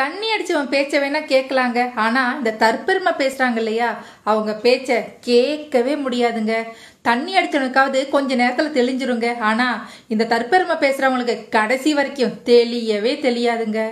தண்ணி அடிச்சவன் பேச்ச வேணா கேட்கலாங்க ஆனா இந்த தற்பெருமை பேசுறாங்க இல்லையா அவங்க பேச்ச கேட்கவே முடியாதுங்க தண்ணி அடிச்சவனுக்காவது கொஞ்ச நேரத்துல தெளிஞ்சிருங்க ஆனா இந்த தற்பெருமை பேசுறவங்களுக்கு கடைசி வரைக்கும் தெளியவே தெளியாதுங்க